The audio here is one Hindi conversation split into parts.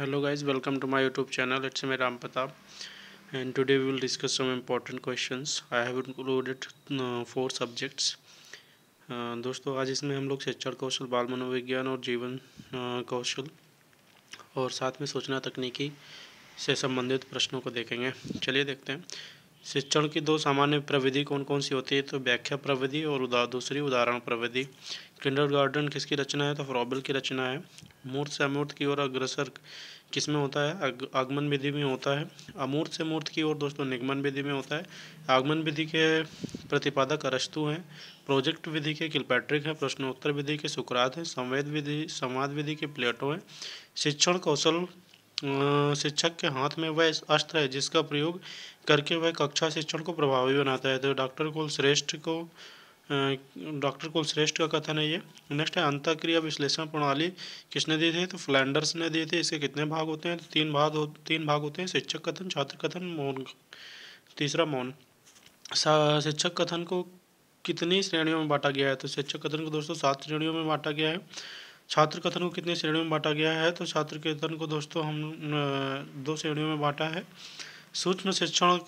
hello guys welcome to my YouTube channel it's me Ram Pratap and today we will discuss some important questions I have included four subjects दोस्तों आज इसमें हम लोग शिक्षण कौशल बाल मनोविज्ञान और जीवन uh, कौशल और साथ में सूचना तकनीकी से संबंधित प्रश्नों को देखेंगे चलिए देखते हैं शिक्षण की दो सामान्य प्रविधि कौन कौन सी होती है तो व्याख्या प्रविधि और उदा दूसरी उदाहरण प्रविधि किंडर गार्डन किसकी रचना है तो फ्रॉबल की रचना है मूर्त से अमूर्त की ओर अग्रसर किस में होता है आगमन विधि में होता है अमूर्त से मूर्त की ओर दोस्तों निगमन विधि में होता है आगमन विधि के प्रतिपादक अरस्तु हैं प्रोजेक्ट विधि के किलपैट्रिक हैं प्रश्नोत्तर विधि के सुकरात हैं संवेद विधि संवाद विधि के प्लेटो हैं शिक्षण कौशल शिक्षक के हाथ में वह अस्त्र है जिसका प्रयोग करके वह कक्षा शिक्षण को प्रभावी बनाता है तो डॉक्टर कुल श्रेष्ठ को डॉक्टर कुलश्रेष्ठ का कथन है ये नेक्स्ट है अंतक्रिया विश्लेषण प्रणाली किसने दी थी तो फ्लैंडर्स ने दी थी इसके कितने भाग होते हैं तो तीन भाग तीन भाग होते हैं शिक्षक कथन छात्र कथन मौन तीसरा मौन शिक्षक कथन को कितनी श्रेणियों में बांटा गया है तो शिक्षक कथन को दोस्तों सात श्रेणियों में बांटा गया है छात्र कथन को कितनी श्रेणियों में बांटा गया है तो छात्र कथन को दोस्तों हम दो श्रेणियों में बांटा है सूक्ष्म शिक्षण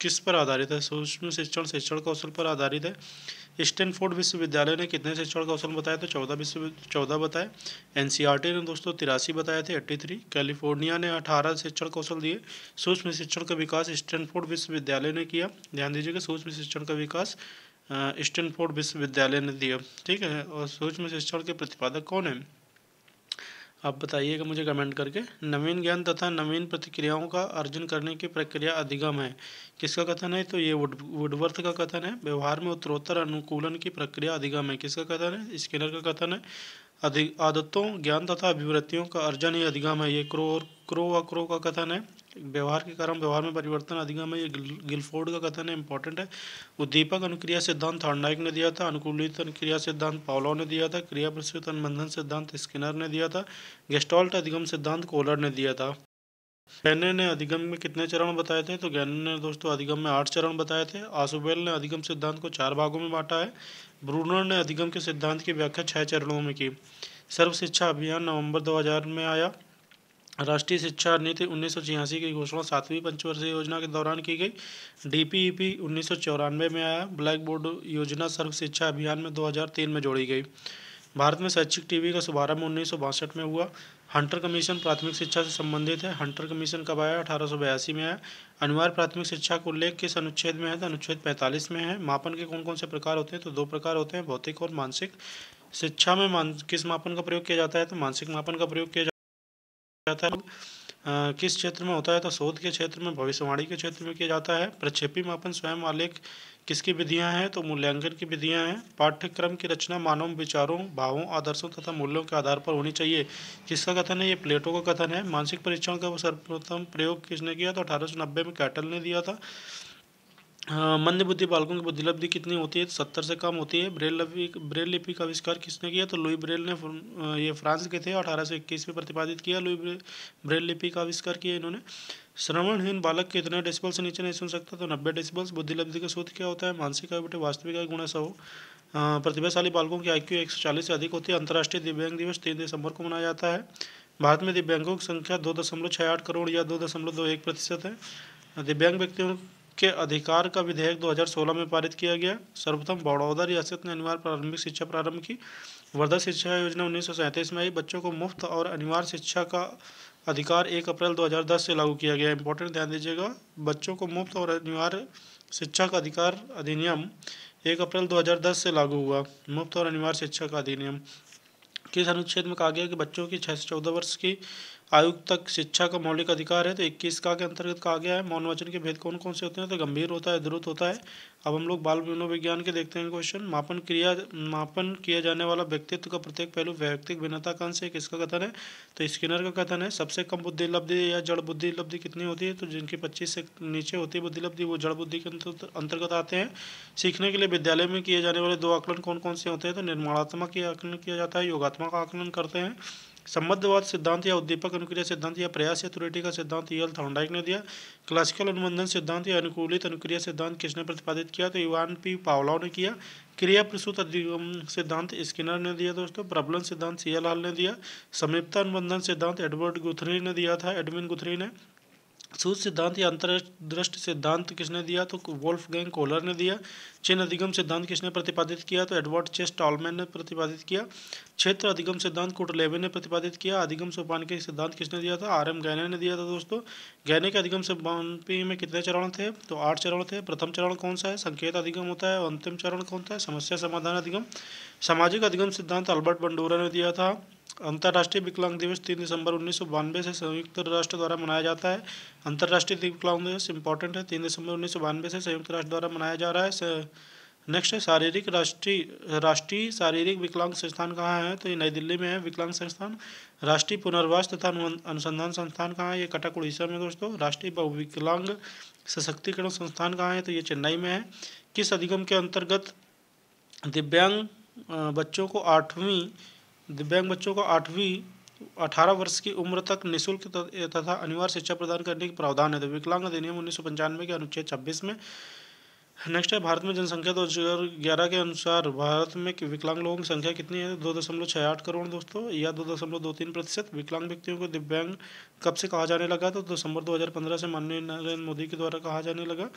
किस पर आधारित है सूक्ष्म शिक्षण शिक्षण कौशल पर आधारित है स्टैनफोर्ड विश्वविद्यालय ने कितने शिक्षण कौशल बताए तो चौदह विश्व चौदह बताए एन ने दोस्तों तिरासी बताए थे एट्टी थ्री कैलिफोर्निया ने अठारह शिक्षण कौशल दिए सूक्ष्म शिक्षण का विकास स्टैनफोर्ड विश्वविद्यालय ने किया ध्यान दीजिएगा सूक्ष्म शिक्षण का विकास स्टैनफोर्ड विश्वविद्यालय ने दिया ठीक है और सूक्ष्म शिक्षण के प्रतिपादक कौन है आप बताइएगा मुझे कमेंट करके नवीन ज्ञान तथा नवीन प्रतिक्रियाओं का अर्जन करने की प्रक्रिया अधिगम है किसका कथन है तो ये वुड वुडवर्थ का कथन है व्यवहार में उत्तरोत्तर अनुकूलन की प्रक्रिया अधिगम है किसका कथन है स्किनर का कथन है अधिक आदतों ज्ञान तथा अभिवृत्तियों का अर्जन ही अधिगम है ये क्रो और क्रो व क्रो का कथन है व्यवहार के कारण व्यवहार में परिवर्तन अधिगम है ये गिलफोर्ड का कथन है इंपॉर्टेंट है उद्दीपक अनुक्रिया सिद्धांत थर्डनाइक ने दिया था अनुकूलित अनुक्रिया सिद्धांत पावलो ने दिया था क्रिया प्रस्तुत अनुबंधन सिद्धांत स्किनर ने दिया था गेस्टॉल्ट अधिगम सिद्धांत कोलर ने दिया था गैने ने अधिगम में कितने चरण बताए थे तो गैने ने दोस्तों अधिगम में आठ चरण बताए थे आसुबेल ने अधिगम सिद्धांत को चार भागों में बांटा है ब्रूनर ने अधिगम के सिद्धांत की व्याख्या छः चरणों में की सर्व शिक्षा अभियान नवंबर 2000 में आया राष्ट्रीय शिक्षा नीति उन्नीस की घोषणा सातवीं पंचवर्षीय योजना के दौरान की गई डीपीईपी उन्नीस में आया ब्लैक बोर्ड योजना सर्व शिक्षा अभियान में 2003 में जोड़ी गई भारत में शैक्षिक टीवी का शुभारंभ उन्नीस में हुआ हंटर कमीशन प्राथमिक शिक्षा से संबंधित है हंटर कमीशन कब आया अठारह में आया अनिवार्य प्राथमिक शिक्षा का उल्लेख किस अनुच्छेद में है तो अनुच्छेद पैंतालीस में है मापन के कौन कौन से प्रकार होते हैं तो दो प्रकार होते हैं भौतिक और मानसिक शिक्षा में किस मापन का प्रयोग किया जाता है तो मानसिक मापन का प्रयोग किया जाता है जाता है किस क्षेत्र में होता है तो शोध के क्षेत्र में भविष्यवाणी के क्षेत्र में किया जाता है प्रक्षेपी मापन स्वयं आलेख किसकी विधियां हैं तो मूल्यांकन की विधियां हैं पाठ्यक्रम की रचना मानव विचारों भावों आदर्शों तथा मूल्यों के आधार पर होनी चाहिए किसका कथन है ये प्लेटो का कथन है मानसिक परीक्षण का सर्वप्रथम प्रयोग किसने किया तो अठारह में कैटल ने दिया था हाँ, मंद बुद्धि बालकों की बुद्धिलब्धि कितनी होती है तो सत्तर से कम होती है ब्रेल लिपि ब्रेल लिपि का आविष्कार किसने किया तो लुई ब्रेल ने ये फ्रांस के थे अठारह सौ इक्कीस में प्रतिपादित किया लुई ब्रेल, लिपि का आविष्कार किया इन्होंने श्रवणहीन बालक कितने डेसिबल से नीचे नहीं सुन सकता तो नब्बे डेसिबल्स बुद्धिलब्धि का सूत्र क्या होता है मानसिक आयु बटे वास्तविक आयु गुणा सौ प्रतिभाशाली बालकों की आईक्यू एक सौ चालीस से अधिक होती है अंतर्राष्ट्रीय दिव्यांग दिवस तीन दिसंबर को मनाया जाता है भारत में दिव्यांगों की संख्या दो दशमलव छः आठ करोड़ या दो दशमलव दो एक प्रतिशत है दिव्यांग व्यक्तियों के अधिकार का विधेयक 2016 में पारित किया गया सर्वप्रथम बड़ौदा रियासत ने अनिवार्य प्रारंभिक शिक्षा प्रारंभ की वर्धा शिक्षा योजना उन्नीस में आई बच्चों को मुफ्त और अनिवार्य शिक्षा का अधिकार एक अप्रैल 2010 से लागू किया गया इंपॉर्टेंट ध्यान दीजिएगा बच्चों को मुफ्त और अनिवार्य शिक्षा का अधिकार अधिनियम एक अप्रैल 2010 से लागू हुआ मुफ्त और अनिवार्य शिक्षा का अधिनियम किस अनुच्छेद में कहा गया कि बच्चों की छः से चौदह वर्ष की आयुक्त तक शिक्षा का मौलिक अधिकार है तो इक्कीस का के अंतर्गत कहा गया है मौन वचन के भेद कौन कौन से होते हैं तो गंभीर होता है द्रुत होता है अब हम लोग बाल मनोविज्ञान के देखते हैं क्वेश्चन मापन क्रिया मापन किया जाने वाला व्यक्तित्व का प्रत्येक पहलू व्यक्तिक भिन्नता का है किसका कथन है तो स्किनर का कथन है सबसे कम बुद्धि लब्धि या जड़ बुद्धि लब्धि कितनी होती है तो जिनकी पच्चीस से नीचे होती है बुद्धि लब्धि वो जड़ बुद्धि के अंतर्गत आते हैं सीखने के लिए विद्यालय में किए जाने वाले दो आकलन कौन कौन से होते हैं तो निर्माणात्मक आकलन किया जाता है योगात्मक आकलन करते हैं संबद्धवाद सिद्धांत या उद्दीपक अनुक्रिया सिद्धांत या प्रयास या त्रुटि का सिद्धांत यल e थॉन्डाइक ने दिया क्लासिकल अनुबंधन सिद्धांत या अनुकूलित अनुक्रिया सिद्धांत किसने प्रतिपादित किया तो इवान पी पावलाव ने किया क्रिया प्रसूत अधिगम सिद्धांत स्किनर ने दिया दोस्तों प्रबलन सिद्धांत सी एल ने दिया समीपता अनुबंधन सिद्धांत एडवर्ड गुथरी ने दिया था एडमिन गुथरी ने सूच सिद्धांत या अंतरदृष्ट सिद्धांत किसने दिया तो वोल्फ गैंग कोलर ने दिया चिन्ह अधिगम सिद्धांत किसने प्रतिपादित किया तो एडवर्ड चेस टॉलमैन ने प्रतिपादित किया क्षेत्र अधिगम सिद्धांत कुटलेवे ने प्रतिपादित किया अधिगम सोपान के सिद्धांत किसने दिया था आर एम गैने ने दिया था दोस्तों गैने के अधिगम सोपानपी में कितने चरण थे तो आठ चरण थे प्रथम चरण कौन सा है संकेत अधिगम होता है अंतिम चरण कौन सा है समस्या समाधान अधिगम सामाजिक अधिगम सिद्धांत अल्बर्ट बंडोरा ने दिया था अंतर्राष्ट्रीय विकलांग दिवस तीन दिसंबर उन्नीस से संयुक्त राष्ट्र द्वारा मनाया जाता है अंतर्राष्ट्रीय विकलांग दिवस इंपॉर्टेंट है तीन दिसंबर उन्नीस से संयुक्त राष्ट्र द्वारा मनाया जा रहा है नेक्स्ट है शारीरिक राष्ट्रीय राष्ट्रीय शारीरिक विकलांग संस्थान कहाँ है तो ये नई दिल्ली में है विकलांग संस्थान राष्ट्रीय पुनर्वास तथा अनुसंधान संस्थान कहाँ है ये कटक उड़ीसा में दोस्तों राष्ट्रीय बहुविकलांग सशक्तिकरण संस्थान कहाँ है तो ये चेन्नई में है किस अधिगम के अंतर्गत दिव्यांग बच्चों को आठवीं दिव्यांग बच्चों को आठवीं अठारह वर्ष की उम्र तक निःशुल्क तथा अनिवार्य शिक्षा प्रदान करने के प्रावधान है तो विकलांग अधिनियम उन्नीस सौ के अनुच्छेद छब्बीस में नेक्स्ट है भारत में जनसंख्या दो हज़ार ग्यारह के अनुसार भारत में विकलांग लोगों की संख्या कितनी है दो दशमलव छः आठ करोड़ दोस्तों या दो दशमलव दो तीन प्रतिशत विकलांग व्यक्तियों को दिव्यांग कब से कहा जाने लगा तो दिसंबर दो हज़ार पंद्रह से माननीय नरेंद्र मोदी के द्वारा कहा जाने लगा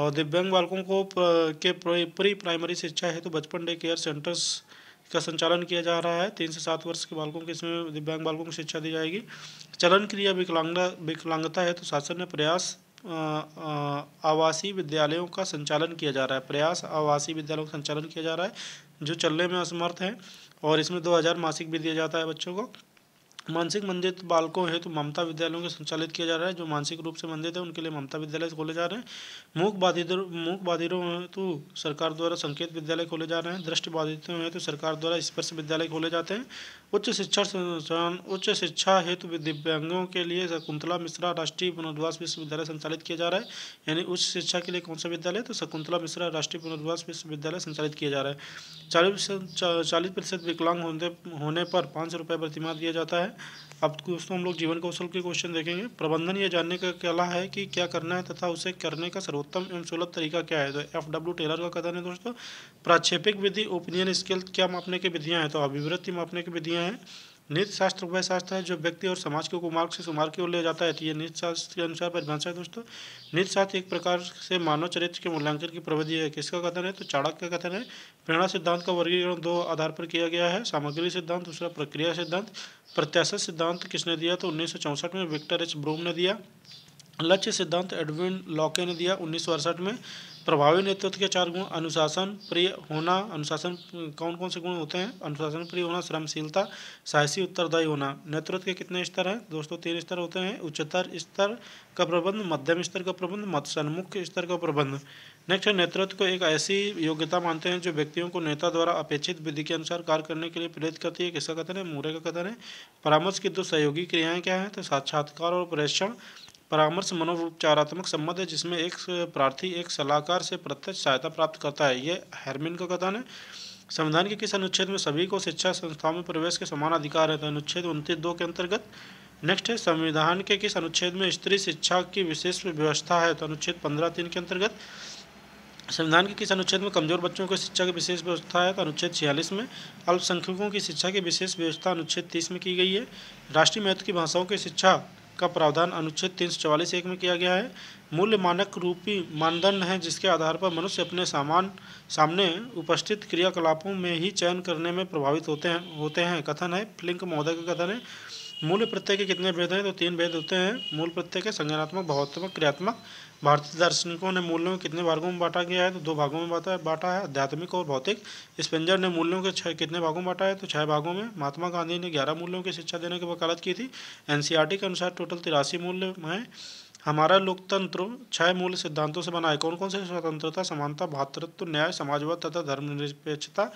और दिव्यांग बालकों को के प्री प्राइमरी शिक्षा है तो बचपन डे केयर सेंटर्स का संचालन किया जा रहा है तीन से सात वर्ष के बालकों के इसमें दिव्यांग बालकों को शिक्षा दी जाएगी चलन क्रिया विकलांगता विकलांगता है तो शासन ने प्रयास आवासीय विद्यालयों का संचालन किया जा रहा है प्रयास आवासीय विद्यालयों का संचालन किया जा रहा है जो चलने में असमर्थ हैं और इसमें दो हजार मासिक भी दिया जाता है बच्चों को मानसिक मंदिर बालकों हेतु तो ममता विद्यालयों के संचालित किया जा रहा है जो मानसिक रूप से मंदिर है उनके लिए ममता विद्यालय खोले जा रहे हैं मूक बाधित मूक बाधितों हेतु तो सरकार द्वारा संकेत विद्यालय खोले जा रहे हैं दृष्टि बाधितों हेतु तो सरकार द्वारा स्पर्श विद्यालय खोले जाते हैं उच्च शिक्षा संस्थान उच्च शिक्षा हेतु दिव्यांगों के लिए शकुंतला मिश्रा राष्ट्रीय पुनर्वास विश्वविद्यालय संचालित किया जा रहा है यानी उच्च शिक्षा के लिए कौन सा विद्यालय तो शकुंतला मिश्रा राष्ट्रीय पुनर्वास विश्वविद्यालय संचालित किया जा रहा है चालीस चालीस प्रतिशत विकलांग होने पर पाँच रुपये प्रतिमा दिया जाता है है अब दोस्तों हम लोग जीवन कौशल के क्वेश्चन देखेंगे प्रबंधन यह जानने का कला है कि क्या करना है तथा उसे करने का सर्वोत्तम एवं सुलभ तरीका क्या है तो एफ डब्ल्यू टेलर का कथन है दोस्तों प्राक्षेपिक विधि ओपिनियन स्केल क्या मापने की विधियाँ हैं तो अभिवृत्ति मापने की विधियाँ हैं नीति शास्त्र वह शास्त्र है जो व्यक्ति और समाज के कुमार से सुमार की ओर ले जाता है तो ये नीति शास्त्र के अनुसार परिभाषा है दोस्तों नीति शास्त्र एक प्रकार से मानव चरित्र के मूल्यांकन की प्रवृत्ति है किसका कथन है तो चाणक का कथन है प्रेरणा सिद्धांत का वर्गीकरण दो आधार पर किया गया है सामग्री सिद्धांत दूसरा प्रक्रिया सिद्धांत प्रत्याशा सिद्धांत किसने दिया तो उन्नीस में विक्टर एच ब्रोम ने दिया लक्ष्य सिद्धांत एडविन लॉके ने दिया उन्नीस में प्रभावी नेतृत्व के चार गुण अनुशासन प्रिय होना अनुशासन कौन कौन से गुण होते हैं अनुशासन प्रिय होना श्रमशीलता साहसी उत्तरदायी होना नेतृत्व के कितने स्तर हैं दोस्तों तीन स्तर होते हैं उच्चतर स्तर का प्रबंध मध्यम स्तर का प्रबंध मत्सन्मुख स्तर का प्रबंध नेक्स्ट है नेतृत्व को एक ऐसी योग्यता मानते हैं जो व्यक्तियों को नेता द्वारा अपेक्षित विधि के अनुसार कार्य करने के लिए प्रेरित करती है किसका कथन है मूर्य का कथन है परामर्श की दो सहयोगी क्रियाएँ क्या हैं तो साक्षात्कार और प्रेषण परामर्श मनोपचारात्मक संबंध है जिसमें एक प्रार्थी एक सलाहकार से प्रत्यक्ष सहायता प्राप्त करता है ये हेरमिन का कथन है संविधान के किस अनुच्छेद में सभी को शिक्षा संस्थाओं में प्रवेश के समान अधिकार है तो अनुच्छेद उनतीस दो के अंतर्गत नेक्स्ट है संविधान के किस अनुच्छेद में स्त्री शिक्षा की विशेष व्यवस्था है तो अनुच्छेद पंद्रह तीन के अंतर्गत संविधान के किस अनुच्छेद में कमजोर बच्चों को शिक्षा की विशेष व्यवस्था है तो अनुच्छेद छियालीस में अल्पसंख्यकों की शिक्षा की विशेष व्यवस्था अनुच्छेद तीस में की गई है राष्ट्रीय महत्व की भाषाओं की शिक्षा का प्रावधान अनुच्छेद तीन सौ एक में किया गया है मूल्य मानक रूपी मानदंड हैं जिसके आधार पर मनुष्य अपने सामान सामने उपस्थित क्रियाकलापों में ही चयन करने में प्रभावित होते हैं होते हैं कथन है फ्लिंक महोदय का कथन है मूल प्रत्यय के कितने भेद हैं तो तीन भेद होते हैं मूल प्रत्यय के संज्ञानात्मक भावात्मक क्रियात्मक भारतीय दार्शनिकों ने मूल्यों में कितने भागों में बांटा गया है तो दो भागों में बांटा बांटा है आध्यात्मिक और भौतिक स्पेंजर ने मूल्यों के छः कितने भागों में बांटा है तो छः भागों में महात्मा गांधी ने ग्यारह मूल्यों की शिक्षा देने की वकालत की थी एन के अनुसार टोटल तिरासी मूल्य हैं हमारा लोकतंत्र छह मूल सिद्धांतों से बना है कौन कौन से स्वतंत्रता समानता भातृत्व न्याय समाजवाद तथा धर्मनिरपेक्षता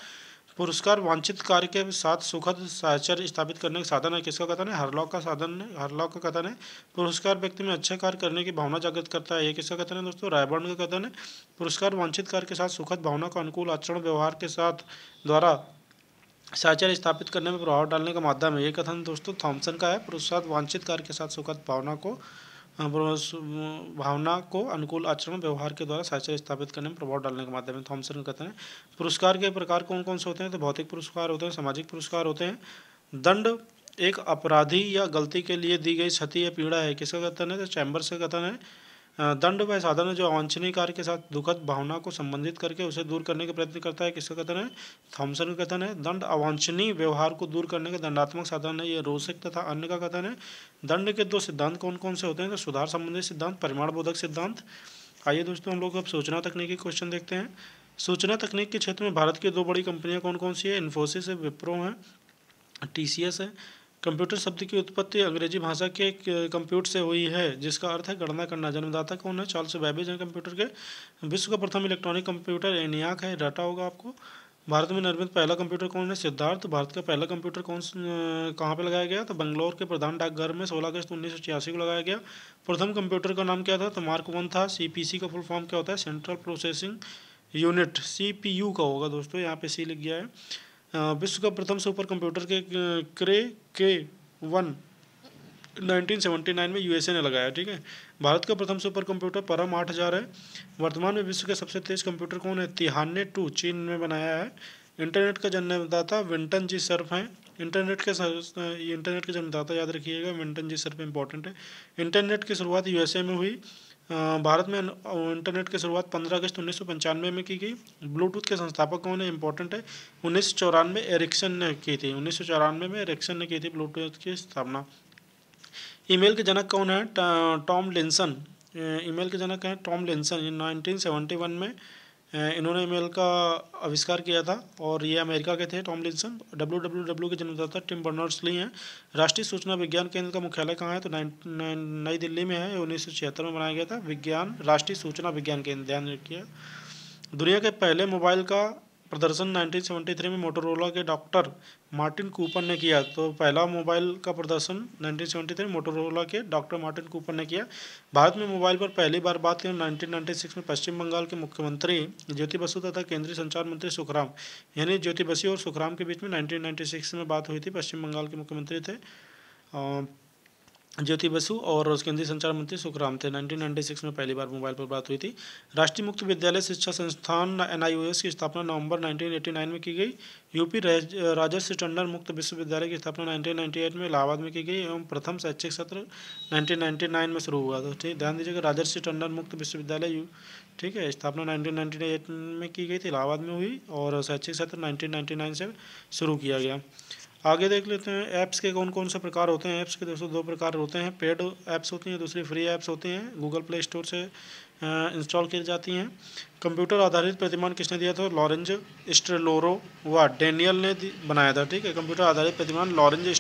पुरस्कार वांछित कार्य के साथ सुखद साहचर्य स्थापित करने का साधन है किसका कथन है हरलॉक का साधन है हरलॉक का कथन है पुरस्कार व्यक्ति में अच्छा कार्य करने की भावना जागृत करता है ये किसका कथन है दोस्तों रायबर्ण का कथन है पुरस्कार वांछित कार्य के साथ सुखद भावना का अनुकूल आचरण व्यवहार के साथ द्वारा साचर स्थापित करने में प्रभाव डालने का माध्यम है ये कथन दोस्तों थॉमसन का है पुरुषार्थ वांछित कार्य के साथ सुखद भावना को भावना को अनुकूल आचरण व्यवहार के द्वारा साक्षर स्थापित करने में प्रभाव डालने के माध्यम है थॉमसन कहते हैं पुरस्कार के प्रकार कौन कौन से होते हैं तो भौतिक पुरस्कार होते हैं सामाजिक पुरस्कार होते हैं दंड एक अपराधी या गलती के लिए दी गई क्षति या पीड़ा है किसका कथन है तो चैम्बर से कथन है दंड वह साधन है जो अवंछनीय कार्य के साथ दुखद भावना को संबंधित करके उसे दूर करने का प्रयत्न करता है किसका कथन है थॉमसन का कथन है दंड अवांछनीय व्यवहार को दूर करने का दंडात्मक साधन है ये रोसक तथा अन्य का कथन है दंड के दो सिद्धांत कौन कौन से होते हैं तो सुधार संबंधित सिद्धांत परिमाण बोधक सिद्धांत आइए दोस्तों हम लोग अब सूचना तकनीकी क्वेश्चन देखते हैं सूचना तकनीक के क्षेत्र में भारत की दो बड़ी कंपनियाँ कौन कौन सी है इन्फोसिस है विप्रो है टी है कंप्यूटर शब्द की उत्पत्ति अंग्रेजी भाषा के कंप्यूट से हुई है जिसका अर्थ है गणना करना जन्मदाता कौन है चार्ल्स बैबेज है कंप्यूटर के विश्व का प्रथम इलेक्ट्रॉनिक कंप्यूटर एनियाक है डाटा होगा आपको भारत में निर्मित पहला कंप्यूटर कौन है सिद्धार्थ भारत का पहला कंप्यूटर कौन कहाँ पर लगाया गया तो बंगलौर के प्रधान डाकघर में सोलह अगस्त उन्नीस को लगाया गया प्रथम कंप्यूटर का नाम क्या था तो मार्क वन था सी का फुल फॉर्म क्या होता है सेंट्रल प्रोसेसिंग यूनिट यू का होगा दोस्तों यहाँ पे सी लिख गया है विश्व का प्रथम सुपर कंप्यूटर के क्रे के वन 1979 में यूएसए ने लगाया ठीक है भारत का प्रथम सुपर कंप्यूटर परम आठ हज़ार है वर्तमान में विश्व के सबसे तेज कंप्यूटर कौन है तिहान्य टू चीन में बनाया है इंटरनेट का जन्मदाता विंटन जी सर्फ हैं इंटरनेट के इंटरनेट के जन्मदाता याद रखिएगा विंटन जी सर्फ इंपॉर्टेंट है इंटरनेट की शुरुआत यूएसए में हुई भारत में इंटरनेट की शुरुआत 15 अगस्त उन्नीस में की गई ब्लूटूथ के संस्थापक कौन है इंपॉर्टेंट है उन्नीस एरिक्सन ने की थी उन्नीस में एरिक्सन ने की थी ब्लूटूथ की स्थापना ईमेल के जनक कौन है टॉम लिंसन ईमेल के जनक हैं टॉम लिंसन वन में इन्होंने ईमेल का आविष्कार किया था और ये अमेरिका के थे टॉम लिंसन डब्ल्यू डब्ल्यू डब्ल्यू के जन्मदाता टिम बर्नर्स ली हैं राष्ट्रीय सूचना विज्ञान केंद्र का मुख्यालय कहाँ है तो नई दिल्ली में है उन्नीस सौ छिहत्तर में बनाया गया था विज्ञान राष्ट्रीय सूचना विज्ञान केंद्र ध्यान रखिए दुनिया के पहले मोबाइल का प्रदर्शन 1973 में मोटोरोला के डॉक्टर मार्टिन कूपर ने किया तो पहला मोबाइल का प्रदर्शन 1973 मोटोरोला के डॉक्टर मार्टिन कूपर ने किया भारत में मोबाइल पर पहली बार बात करें 1996 तो में पश्चिम बंगाल के मुख्यमंत्री ज्योति बसु तथा केंद्रीय संचार मंत्री सुखराम यानी ज्योति बसु और सुखराम के बीच में नाइनटीन में बात हुई थी पश्चिम बंगाल के मुख्यमंत्री थे ज्योति बसु और केंद्रीय संचार मंत्री सुखराम थे 1996 में पहली बार मोबाइल पर बात हुई थी राष्ट्रीय मुक्त विद्यालय शिक्षा संस्थान एन की स्थापना नवंबर 1989 में की गई यूपी राजस्व टंडन मुक्त विश्वविद्यालय की स्थापना 1998 में इलाहाबाद में की गई एवं प्रथम शैक्षिक सत्र 1999 में शुरू हुआ था ठीक ध्यान दीजिएगा राजस्व टंडन मुक्त विश्वविद्यालय ठीक है स्थापना नाइनटीन में की गई थी इलाहाबाद में हुई और शैक्षिक सत्र नाइनटीन से शुरू किया गया आगे देख लेते हैं ऐप्स के कौन कौन से प्रकार होते हैं ऐप्स के दोस्तों दो प्रकार होते हैं पेड ऐप्स होती हैं दूसरी फ्री ऐप्स होती हैं गूगल प्ले स्टोर से इंस्टॉल की जाती हैं कंप्यूटर आधारित प्रतिमान किसने दिया था लॉरेंज स्ट्रेलोरो व डेनियल ने बनाया था ठीक है कंप्यूटर आधारित प्रतिमान लॉरेंज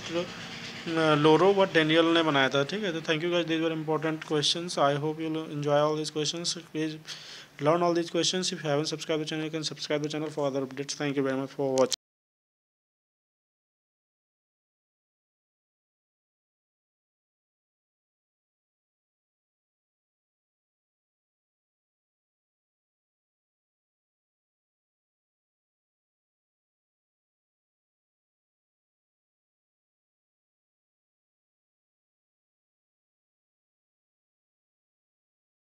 लोरो व डेनियल ने बनाया था ठीक है तो thank you guys these were important questions I hope you enjoy all this questions please learn all these questions if you haven't channel can channel you can subscribe the channel for other updates thank you very